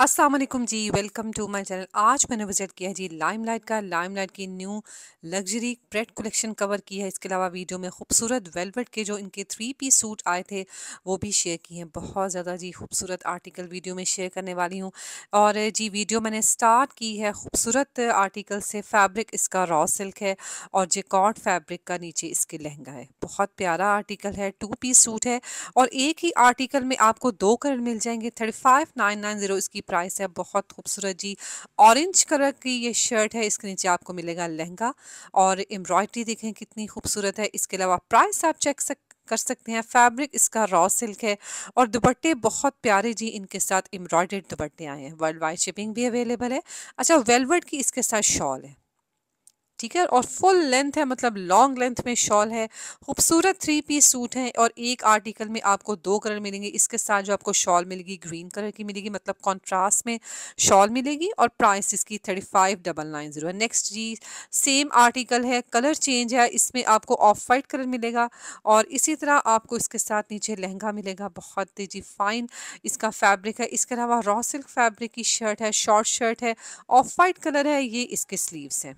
Aslam ji welcome to my channel आज मैंने visit किया है जी लाइट का लाइम लाइट की new luxury pret collection cover की है इसके अलावा वीडियो में खूबसूरत वेलवेट के जो इनके थ्री पीस सूट आए थे वो भी शेयर किए हैं बहुत ज़्यादा जी खूबसूरत आर्टिकल वीडियो में शेयर करने वाली हूँ और जी वीडियो मैंने स्टार्ट की है खूबसूरत आर्टिकल से फैब्रिक इसका रॉ सिल्क है और जेकॉट फैब्रिक का नीचे इसके लहंगा है बहुत प्यारा आर्टिकल है टू पीस सूट है और एक ही आर्टिकल में आपको दो कलर मिल जाएंगे थर्टी इसकी प्राइस है बहुत खूबसूरत जी ऑरेंज कलर की ये शर्ट है इसके नीचे आपको मिलेगा लहंगा और एम्ब्रॉयडरी देखें कितनी खूबसूरत है इसके अलावा प्राइस आप चेक सक कर सकते हैं फैब्रिक इसका रॉ सिल्क है और दुपट्टे बहुत प्यारे जी इनके साथ एम्ब्रॉयडेड दुपट्टे आए हैं वर्ल्ड वाइड शिपिंग भी अवेलेबल है अच्छा वेलवर्ड की इसके साथ शॉल है ठीक है और फुल लेंथ है मतलब लॉन्ग लेंथ में शॉल है खूबसूरत थ्री पीस सूट है और एक आर्टिकल में आपको दो कलर मिलेंगे इसके साथ जो आपको शॉल मिलेगी ग्रीन कलर की मिलेगी मतलब कॉन्ट्रास्ट में शॉल मिलेगी और प्राइस इसकी thirty five double nine zero next जी सेम आर्टिकल है कलर चेंज है इसमें आपको ऑफ वाइट कलर मिलेगा और इसी तरह आपको इसके साथ नीचे लहंगा मिलेगा बहुत जी फाइन इसका फैब्रिक है इसके अलावा रॉ सिल्क फैब्रिक की शर्ट है शॉर्ट शर्ट है ऑफ वाइट कलर है ये इसके स्लीवस हैं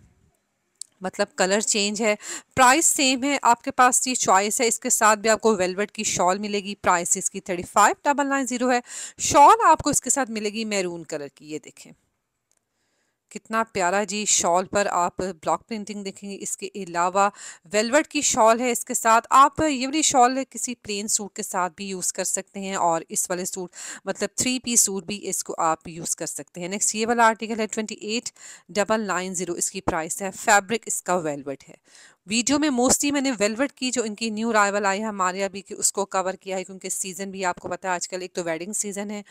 मतलब कलर चेंज है प्राइस सेम है आपके पास ये चॉइस है इसके साथ भी आपको वेलवेट की शॉल मिलेगी प्राइस इसकी thirty five double nine zero है शॉल आपको इसके साथ मिलेगी मैरून कलर की ये देखें कितना प्यारा जी शॉल पर आप ब्लॉक प्रिंटिंग देखेंगे इसके अलावा वेलवेट की शॉल है इसके साथ आप ये वाली शॉल किसी प्लेन सूट के साथ भी यूज़ कर सकते हैं और इस वाले सूट मतलब थ्री पी सूट भी इसको आप यूज़ कर सकते हैं नेक्स्ट ये वाला आर्टिकल है twenty eight double nine zero इसकी प्राइस है फैब्रिक इसका वेलवेट है वीडियो में मोस्टली मैंने वेलवेट की जो इनकी न्यू राइवल आई है हमारे अभी की उसको कवर किया है क्योंकि सीज़न भी आपको पता है आजकल एक तो वेडिंग सीज़न है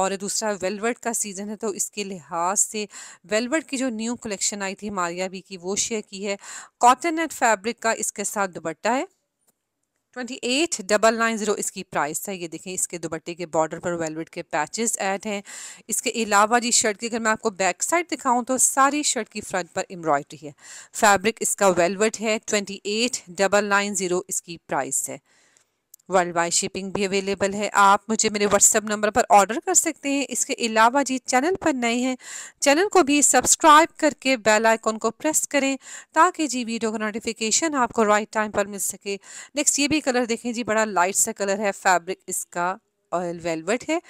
और दूसरा वेलवेट का सीज़न है तो इसके लिहाज से वेलवेट की जो न्यू कलेक्शन आई थी मारिया बी की वो शेयर की है कॉटन एंड फैब्रिक का इसके साथ दुबट्टा है twenty eight double nine zero इसकी प्राइस है ये देखें इसके दुपट्टे के बॉर्डर पर वेलवेट के पैचेस ऐड हैं इसके अलावा जी शर्ट की अगर मैं आपको बैक साइड दिखाऊं तो सारी शर्ट की फ्रंट पर एम्ब्रॉयडरी है फैब्रिक इसका वेलवेट है twenty eight double nine zero इसकी प्राइस है वर्ल्ड वाइड शिपिंग भी अवेलेबल है आप मुझे मेरे व्हाट्सअप नंबर पर ऑर्डर कर सकते हैं इसके अलावा जी चैनल पर नए हैं चैनल को भी सब्सक्राइब करके बेल आइकॉन को प्रेस करें ताकि जी वीडियो का नोटिफिकेशन आपको राइट टाइम पर मिल सके नेक्स्ट ये भी कलर देखें जी बड़ा लाइट सा कलर है फैब्रिक इसका ऑयल वेलवेट है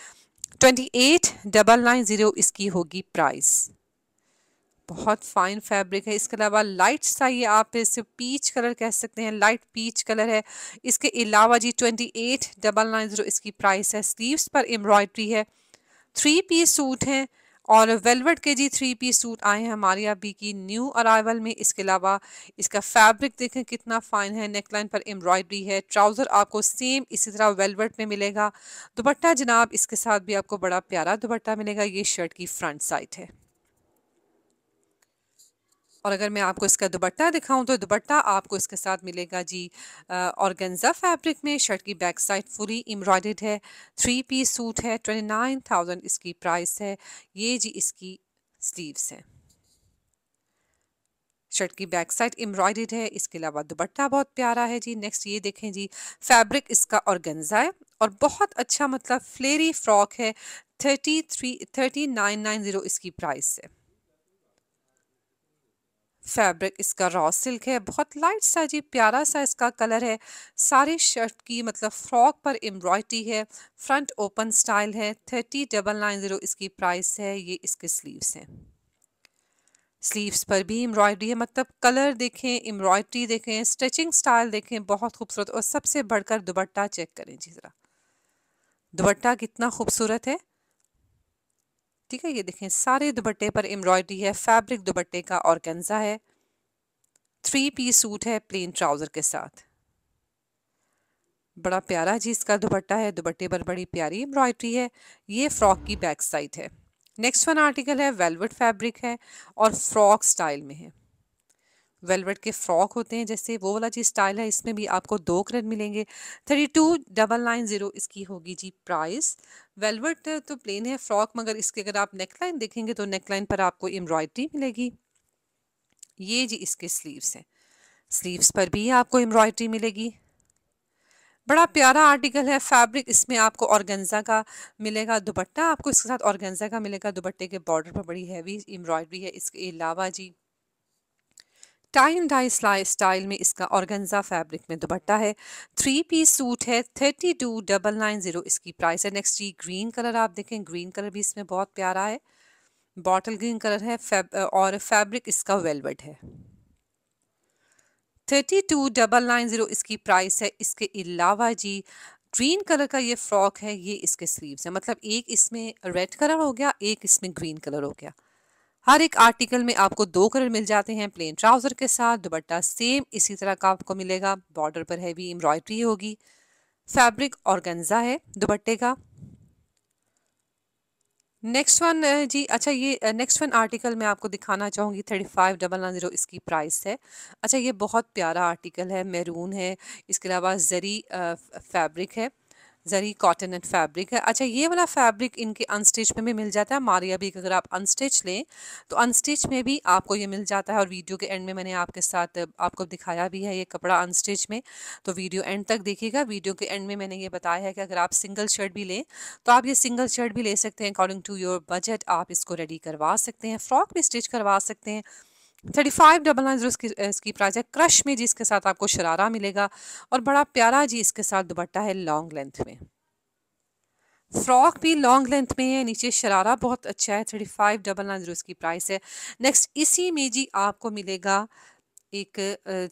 twenty eight double nine zero इसकी होगी प्राइस बहुत फाइन फैब्रिक है इसके अलावा लाइट सा ये आप इसे पीच कलर कह सकते हैं लाइट पीच कलर है इसके अलावा जी twenty eight double nine zero इसकी प्राइस है स्लीव्स पर एम्ब्रॉयड्री है थ्री पीस सूट हैं और वेलवेट के जी थ्री पीस सूट आए हैं हमारे अभी की न्यू अराइवल में इसके अलावा इसका फैब्रिक देखें कितना फाइन है नेकलाइन पर एम्ब्रॉयडरी है ट्राउज़र आपको सेम इसी तरह वेलवेट में मिलेगा दुपट्टा जनाब इसके साथ भी आपको बड़ा प्यारा दुपट्टा मिलेगा ये शर्ट की फ्रंट साइड है और अगर मैं आपको इसका दुपट्टा दिखाऊं तो दुपट्टा आपको इसके साथ मिलेगा जी ऑर्गेन्जा फैब्रिक में शर्ट की बैक साइड फुली एम्ब्रॉयडेड है थ्री पीस सूट है ट्वेंटी नाइन थाउजेंड इसकी प्राइस है ये जी इसकी स्लीव्स हैं शर्ट की बैक साइड एम्ब्रॉयड है इसके अलावा दुपट्टा बहुत प्यारा है जी नेक्स्ट ये देखें जी फैब्रिक इसका ऑर्गेन्जा है और बहुत अच्छा मतलब फ्लेरी फ्रॉक है thirty three thirty nine nine zero इसकी प्राइस है फैब्रिक इसका रॉ सिल्क है बहुत लाइट सा जी प्यारा सा इसका कलर है सारी शर्ट की मतलब फ्रॉक पर एम्ब्रॉयडरी है फ्रंट ओपन स्टाइल है थर्टी डबल नाइन ज़ीरो इसकी प्राइस है ये इसके स्लीव्स हैं स्लीव्स पर भी एम्ब्रॉयडरी है मतलब कलर देखें एम्ब्रॉयडरी देखें स्टिचिंग स्टाइल देखें बहुत खूबसूरत और सबसे बढ़कर दुपट्टा चेक करें जी ज़रा दुबट्टा कितना खूबसूरत है ठीक है ये देखें सारे दुपट्टे पर एम्ब्रॉयडरी है फैब्रिक दुपट्टे का और ऑर्गेन्जा है थ्री पीस सूट है प्लेन ट्राउज़र के साथ बड़ा प्यारा जी इसका दुपट्टा है दुपट्टे पर बड़ी प्यारी एम्ब्रॉयडरी है ये फ्रॉक की बैक साइड है नेक्स्ट वन आर्टिकल है वेलवेट फैब्रिक है और फ्रॉक स्टाइल में है वेलवेट के फ्रॉक होते हैं जैसे वो वाला जी स्टाइल है इसमें भी आपको दो कलर मिलेंगे thirty two double nine zero इसकी होगी जी प्राइस वेलवेट तो प्लेन है फ्रॉक मगर इसके अगर आप नेकलाइन देखेंगे तो नेकलाइन पर आपको एम्ब्रॉयड्री मिलेगी ये जी इसके स्लीव्स हैं स्लीवस पर भी आपको एम्ब्रॉयड्री मिलेगी बड़ा प्यारा आर्टिकल है फैब्रिक इसमें आपको ऑर्गेंजा का मिलेगा दुपट्टा आपको इसके साथ ऑर्गेंजा का मिलेगा दुपट्टे के बॉर्डर पर बड़ी हैवी एम्ब्रॉयडरी है इसके अलावा जी टाइम डाई स्लाई स्टाइल में इसका ऑर्गेंजा फैब्रिक में दुपट्टा है थ्री पीस सूट है thirty two double nine zero इसकी प्राइस है नेक्स्ट ये ग्रीन कलर आप देखें ग्रीन कलर भी इसमें बहुत प्यारा है बॉटल ग्रीन कलर है फैब, और फैब्रिक इसका वेलवेट है thirty two double nine zero इसकी प्राइस है इसके अलावा जी ग्रीन कलर का ये फ्रॉक है ये इसके स्लीव्स है मतलब एक इसमें रेड कलर हो गया एक इसमें ग्रीन कलर हो गया हर एक आर्टिकल में आपको दो कलर मिल जाते हैं प्लेन ट्राउज़र के साथ दुपट्टा सेम इसी तरह का आपको मिलेगा बॉर्डर पर हैवी एम्ब्रॉयड्री होगी फैब्रिक ऑर्गेन्जा है दुपट्टे का नेक्स्ट वन जी अच्छा ये नेक्स्ट वन आर्टिकल मैं आपको दिखाना चाहूँगी thirty five double nine zero इसकी प्राइस है अच्छा ये बहुत प्यारा आर्टिकल है मैरून है इसके अलावा ज़री फैब्रिक है जरी कॉटन एंड फैब्रिक है अच्छा ये वाला फैब्रिक इनके अनस्टिच में भी मिल जाता है मारिया भी अगर आप अनस्टिच लें तो अनस्टिच में भी आपको ये मिल जाता है और वीडियो के एंड में मैंने आपके साथ आपको दिखाया भी है ये कपड़ा अनस्टिच में तो वीडियो एंड तक देखिएगा वीडियो के एंड में मैंने ये बताया है कि अगर आप सिंगल शर्ट भी लें तो आप ये सिंगल शर्ट भी ले सकते हैं अकॉर्डिंग टू योर बजट आप इसको रेडी करवा सकते हैं फ्रॉक भी स्टिच करवा सकते हैं thirty five double nine zero इसकी प्राइस है क्रश में जी इसके साथ आपको शरारा मिलेगा और बड़ा प्यारा जी इसके साथ दुपट्टा है लॉन्ग लेंथ में फ्रॉक भी लॉन्ग लेंथ में है नीचे शरारा बहुत अच्छा है thirty five double nine zero इसकी प्राइस है नेक्स्ट इसी में जी आपको मिलेगा एक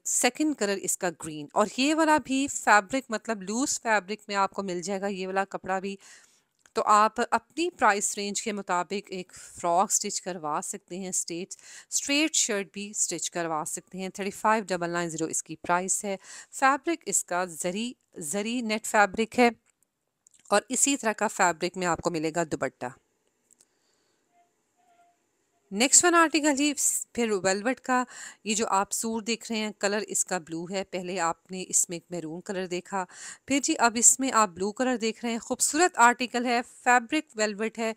सेकंड uh, कलर इसका ग्रीन और ये वाला भी फैब्रिक मतलब लूज फैब्रिक में आपको मिल जाएगा ये वाला कपड़ा भी तो आप अपनी प्राइस रेंज के मुताबिक एक फ्रॉक स्टिच करवा सकते हैं स्टेट स्ट्रेट शर्ट भी स्टिच करवा सकते हैं thirty five double nine zero इसकी प्राइस है फैब्रिक इसका जरी जरी नेट फैब्रिक है और इसी तरह का फैब्रिक में आपको मिलेगा दुपट्टा नेक्स्ट वन आर्टिकल जी फिर वेलवेट का ये जो आप सूर देख रहे हैं कलर इसका ब्लू है पहले आपने इसमें एक मैरून कलर देखा फिर जी अब इसमें आप ब्लू कलर देख रहे हैं खूबसूरत आर्टिकल है फैब्रिक वेलवेट है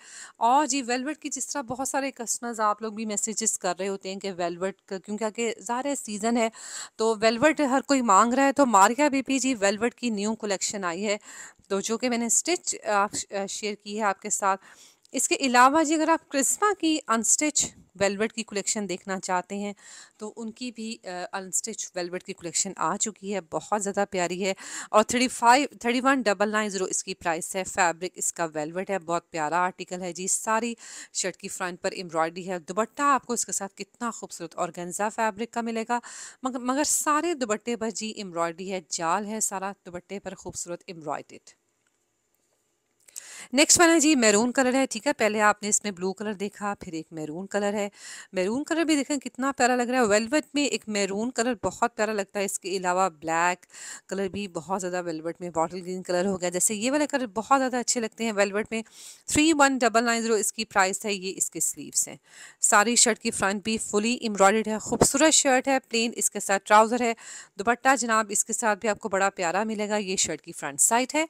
और जी वेलवेट की जिस तरह बहुत सारे कस्टमर्स आप लोग भी मैसेजेस कर रहे होते हैं कि वेलवेट का क्योंकि आगे ज़ाहिर है सीज़न है तो वेलवेट हर कोई मांग रहा है तो मारिया बेबी जी वेलवेट की न्यू कलेक्शन आई है तो जो कि मैंने स्टिच शेयर की है आपके साथ इसके अलावा जी अगर आप क्रिस्मा की अनस्टिच वेलवेट की कलेक्शन देखना चाहते हैं तो उनकी भी अनस्टिच वेलवेट की कलेक्शन आ चुकी है बहुत ज़्यादा प्यारी है और thirty five thirty one double nine zero इसकी प्राइस है फैब्रिक इसका वेलवेट है बहुत प्यारा आर्टिकल है जी सारी शर्ट की फ्रंट पर एम्ब्रॉयडरी है दुबट्टा आपको इसके साथ कितना खूबसूरत और गंजा फैब्रिक का मिलेगा मगर मगर सारे दुबट्टे पर जी एम्ब्रॉयडरी है जाल है सारा दुबट्टे पर खूबसूरत एम्ब्रॉयड नेक्स्ट वाला जी मैरून कलर है ठीक है पहले आपने इसमें ब्लू कलर देखा फिर एक मैरून कलर है मैरून कलर भी देखें कितना प्यारा लग रहा है वेलवेट में एक मैरून कलर बहुत प्यारा लगता है इसके अलावा ब्लैक कलर भी बहुत ज़्यादा वेलवेट में बॉटल ग्रीन कलर हो गया जैसे ये वाले कलर बहुत ज़्यादा अच्छे लगते हैं वेलवेट में three one double nine zero इसकी प्राइस है ये इसके स्लीव्स हैं सारी शर्ट की फ्रंट भी फुली एम्ब्रॉयड है खूबसूरत शर्ट है प्लेन इसके साथ ट्राउज़र है दुपट्टा जनाब इसके साथ भी आपको बड़ा प्यारा मिलेगा ये शर्ट की फ्रंट साइड है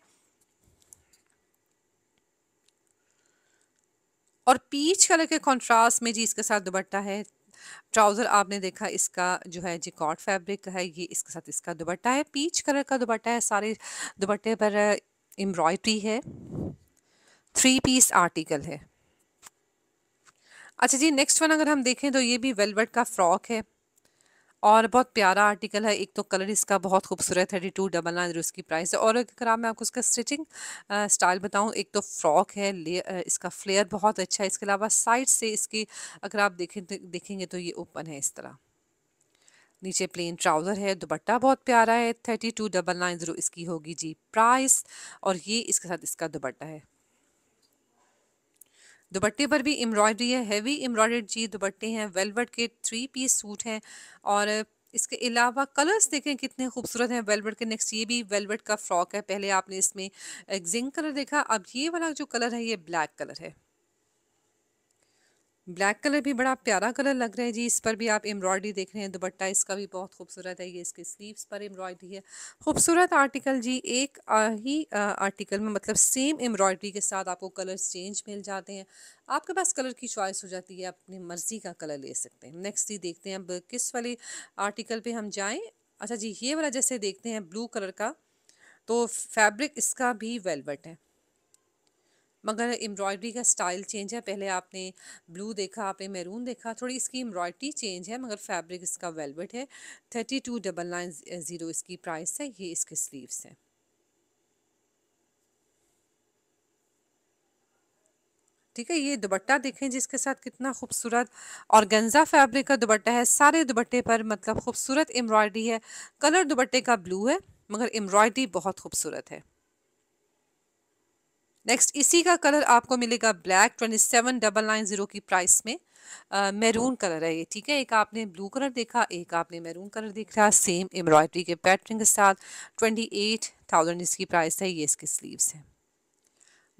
और पीच कलर के कॉन्ट्रास्ट में जी इसके साथ दुबट्टा है ट्राउज़र आपने देखा इसका जो है जी कॉट फैब्रिक है ये इसके साथ इसका दुबट्टा है पीच कलर का दुबट्टा है सारे दुबट्टे पर एम्ब्रॉयड्री है थ्री पीस आर्टिकल है अच्छा जी नेक्स्ट वन अगर हम देखें तो ये भी वेलवेट का फ्रॉक है और बहुत प्यारा आर्टिकल है एक तो कलर इसका बहुत खूबसूरत है थर्टी टू डबल नाइन उसकी इसकी प्राइस है और अगर आप मैं आपको उसका स्टिचिंग स्टाइल बताऊँ एक तो फ्रॉक है ले इसका फ्लेयर बहुत अच्छा है इसके अलावा साइड से इसकी अगर आप देखें तो, देखेंगे तो ये ओपन है इस तरह नीचे प्लेन ट्राउज़र है दुपट्टा बहुत प्यारा है thirty two double nine zero इसकी होगी जी प्राइस और ये इसके साथ इसका दुपट्टा है दुपट्टे पर भी एम्ब्रॉयडरी है हैवी एम्ब्रॉयडर्ड जी दुपट्टे हैं वेलवेट के थ्री पीस सूट हैं और इसके अलावा कलर्स देखें कितने खूबसूरत हैं वेलवेट के नेक्स्ट ये भी वेलवेट का फ्रॉक है पहले आपने इसमें जिंक कलर देखा अब ये वाला जो कलर है ये ब्लैक कलर है ब्लैक कलर भी बड़ा प्यारा कलर लग रहा है जी इस पर भी आप एम्ब्रॉयडरी देख रहे हैं दुपट्टा इसका भी बहुत खूबसूरत है ये इसके स्लीव्स पर एम्ब्रॉयडरी है खूबसूरत आर्टिकल जी एक आ ही आर्टिकल में मतलब सेम एम्ब्रॉयडरी के साथ आपको कलर्स चेंज मिल जाते हैं आपके पास कलर की चॉइस हो जाती है अपनी मर्ज़ी का कलर ले सकते हैं नेक्स्ट जी देखते हैं अब किस वाले आर्टिकल पर हम जाएँ अच्छा जी ये वाला जैसे देखते हैं ब्लू कलर का तो फैब्रिक इसका भी वेलवेट है मगर एम्ब्रॉयडरी का स्टाइल चेंज है पहले आपने ब्लू देखा आपने मैरून देखा थोड़ी इसकी एम्ब्रॉयडरी चेंज है मगर फैब्रिक इसका वेलवेट है thirty two double nine zero इसकी प्राइस है ये इसके स्लीव्स हैं ठीक है ये दुपट्टा देखें जिसके साथ कितना खूबसूरत और गंजा फैब्रिक का दुपट्टा है सारे दुपट्टे पर मतलब खूबसूरत एम्ब्रॉयडरी है कलर दुपट्टे का ब्लू है मगर एम्ब्रॉयडरी बहुत खूबसूरत है नेक्स्ट इसी का कलर आपको मिलेगा black twenty seven double nine zero की प्राइस में मैरून कलर है ये ठीक है एक आपने ब्लू कलर देखा एक आपने मैरून कलर देख रहा सेम एम्ब्रॉयडरी के पैटर्न के साथ ट्वेंटी एट थाउजेंड इसकी प्राइस है ये इसके स्लीव्स हैं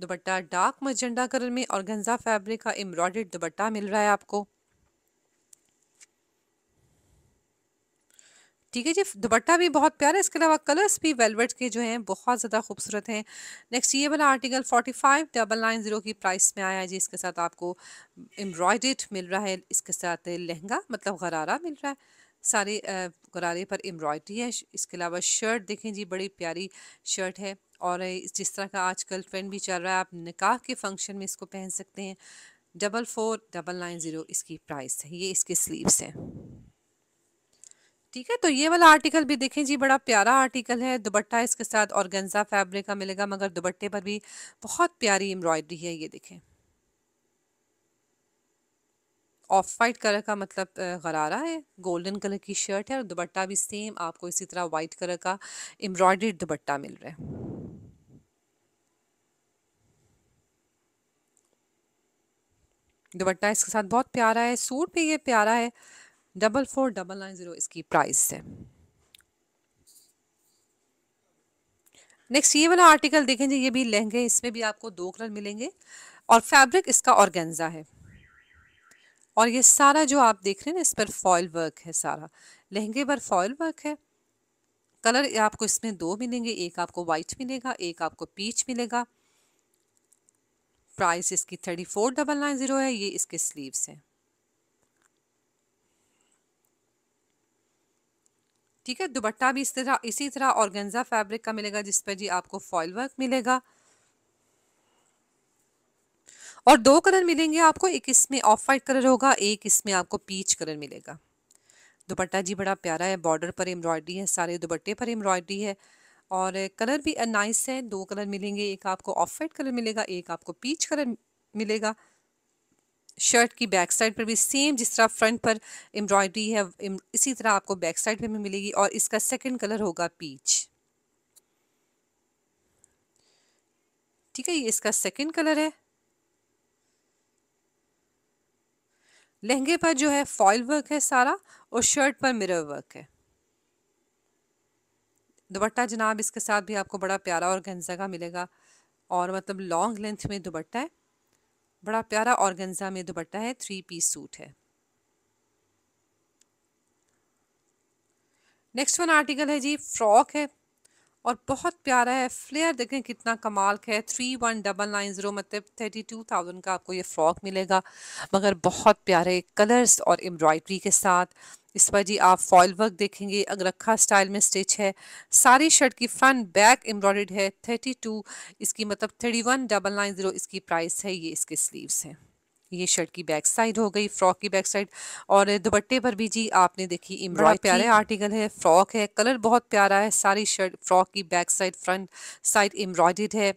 दुपट्टा डार्क मजेंडा कलर में और गंजा फैब्रिक का एम्ब्रॉयड दुपट्टा मिल रहा है आपको ठीक है जी दुपट्टा भी बहुत प्यारा है इसके अलावा कलर्स भी वेलवेट के जो हैं बहुत ज़्यादा खूबसूरत हैं नेक्स्ट ये वाला article forty five double nine zero की प्राइस में आया है जी इसके साथ आपको एम्ब्रॉयड मिल रहा है इसके साथ लहंगा मतलब गरारा मिल रहा है सारे गरारे पर एम्ब्रॉयड्री है इसके अलावा शर्ट देखें जी बड़ी प्यारी शर्ट है और जिस तरह का आजकल ट्रेंड भी चल रहा है आप निकाह के फंक्शन में इसको पहन सकते हैं double four double nine zero इसकी प्राइस है ये इसके स्लीव्स हैं ठीक है तो ये वाला आर्टिकल भी देखें जी बड़ा प्यारा आर्टिकल है दुबट्टा इसके साथ गंजा फैब्रिक का मिलेगा मगर दुबट्टे पर भी बहुत प्यारी एम्ब्रॉयडरी है ये देखें ऑफ वाइट कलर का मतलब गरारा है गोल्डन कलर की शर्ट है और दुबट्टा भी सेम आपको इसी तरह वाइट कलर का एम्ब्रॉयडरी दुबट्टा मिल रहा है दुबट्टा इसके साथ बहुत प्यारा है सूट भी ये प्यारा है double four double nine zero इसकी प्राइस है नेक्स्ट ये वाला आर्टिकल देखें जी ये भी लहंगे इसमें भी आपको दो कलर मिलेंगे और फैब्रिक इसका ऑर्गेंजा है और ये सारा जो आप देख रहे हैं ना इस पर फॉयल वर्क है सारा लहंगे पर फॉयल वर्क है कलर आपको इसमें दो मिलेंगे एक आपको वाइट मिलेगा एक आपको पीच मिलेगा प्राइस इसकी thirty four double nine zero है ये इसके स्लीव्स हैं ठीक है दुपट्टा भी इस तरह इसी तरह ऑर्गेन्जा फैब्रिक का मिलेगा जिस पर जी आपको फॉयल वर्क मिलेगा और दो कलर मिलेंगे आपको एक इसमें ऑफ वाइट कलर होगा एक इसमें आपको पीच कलर मिलेगा दुपट्टा जी बड़ा प्यारा है बॉर्डर पर एम्ब्रॉयडरी है सारे दुपट्टे पर एम्ब्रॉयडरी है और कलर भी नाइस है दो कलर मिलेंगे एक आपको ऑफ वाइट कलर मिलेगा एक आपको पीच कलर मिलेगा शर्ट की बैक साइड पर भी सेम जिस तरह फ्रंट पर एम्ब्रॉयडरी है इसी तरह आपको बैक साइड पर भी मिलेगी और इसका सेकंड कलर होगा पीच ठीक है ये इसका सेकंड कलर है लहंगे पर जो है फॉइल वर्क है सारा और शर्ट पर मिरर वर्क है दुबट्टा जनाब इसके साथ भी आपको बड़ा प्यारा और गंजा का मिलेगा और मतलब लॉन्ग लेंथ में दुपट्टा है बड़ा प्यारा ऑर्गेन्जा में दुपट्टा है थ्री पीस सूट है नेक्स्ट वन आर्टिकल है जी फ्रॉक है और बहुत प्यारा है फ्लेयर देखें कितना कमाल का है three one double nine zero मतलब थर्टी टू थाउजेंड का आपको ये फ़्रॉक मिलेगा मगर बहुत प्यारे कलर्स और एम्ब्रॉयडरी के साथ इस पर जी आप फॉल वर्क देखेंगे अगरखा अच्छा स्टाइल में स्टिच है सारी शर्ट की फ्रंट बैक एम्ब्रॉयड है थर्टी टू इसकी मतलब thirty one double nine zero इसकी प्राइस है ये इसके स्लीव्स हैं ये शर्ट की बैक साइड हो गई फ्रॉक की बैक साइड और दुपट्टे पर भी जी आपने देखी एम्ब्रॉय प्यारे आर्टिकल है फ्रॉक है कलर बहुत प्यारा है सारी शर्ट फ्रॉक की back side front side embroidered है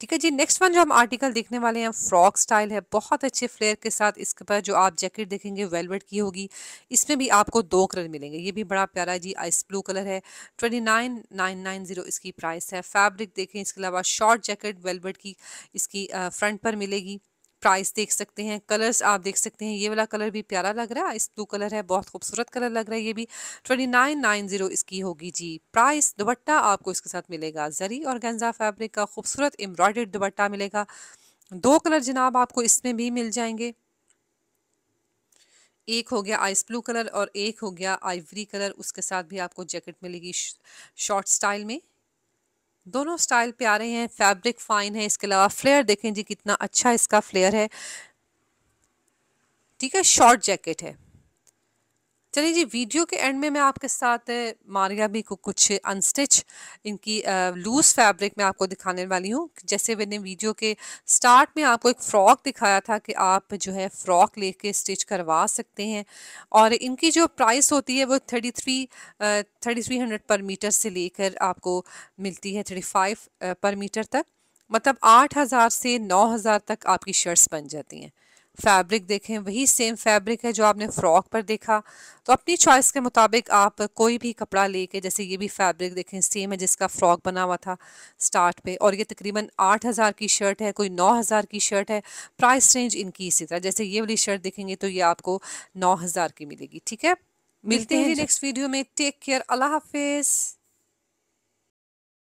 ठीक है जी नेक्स्ट वन जो हम आर्टिकल देखने वाले हैं फ्रॉक स्टाइल है बहुत अच्छे फ्लेयर के साथ इसके पर जो आप जैकेट देखेंगे वेलवेट की होगी इसमें भी आपको दो कलर मिलेंगे ये भी बड़ा प्यारा है जी आइस ब्लू कलर है twenty nine nine nine zero इसकी प्राइस है फैब्रिक देखें इसके अलावा शॉर्ट जैकेट वेलवेट की इसकी फ्रंट पर मिलेगी प्राइस देख सकते हैं कलर्स आप देख सकते हैं ये वाला कलर भी प्यारा लग रहा है इस ब्लू कलर है बहुत खूबसूरत कलर लग रहा है ये भी ट्वेंटी नाइन नाइन ज़ीरो इसकी होगी जी प्राइस दुबट्टा आपको इसके साथ मिलेगा जरी और गेंजा फैब्रिक का खूबसूरत एम्ब्रॉयडर्ड दुबट्टा मिलेगा दो कलर जनाब आपको इसमें भी मिल जाएंगे एक हो गया आइस ब्लू कलर और एक हो गया आइवरी कलर उसके साथ भी आपको जैकेट मिलेगी शॉर्ट स्टाइल में दोनों स्टाइल प्यारे हैं फैब्रिक फाइन है इसके अलावा फ्लेयर देखें जी कितना अच्छा इसका फ्लेयर है ठीक है शॉर्ट जैकेट है चलिए जी वीडियो के एंड में मैं आपके साथ मारिया भी को कुछ अनस्टिच इनकी लूज फैब्रिक में आपको दिखाने वाली हूँ जैसे मैंने वीडियो के स्टार्ट में आपको एक फ़्रॉक दिखाया था कि आप जो है फ़्रॉक लेके स्टिच करवा सकते हैं और इनकी जो प्राइस होती है वो thirty three thirty three hundred per metre से लेकर आपको मिलती है थर्टी फाइव पर मीटर तक मतलब आठ हज़ार से नौ हज़ार तक आपकी शर्ट्स बन जाती हैं फैब्रिक देखें वही सेम फैब्रिक है जो आपने फ्रॉक पर देखा तो अपनी चॉइस के मुताबिक आप कोई भी कपड़ा लेके जैसे ये भी फैब्रिक देखें सेम है जिसका फ़्रॉक बना हुआ था स्टार्ट पे और ये तकरीबन आठ हज़ार की शर्ट है कोई नौ हज़ार की शर्ट है प्राइस रेंज इनकी इसी तरह जैसे ये वाली शर्ट देखेंगे तो ये आपको नौ हज़ार की मिलेगी ठीक है मिलते हैं नेक्स्ट वीडियो में टेक केयर अल्लाह हाफिज़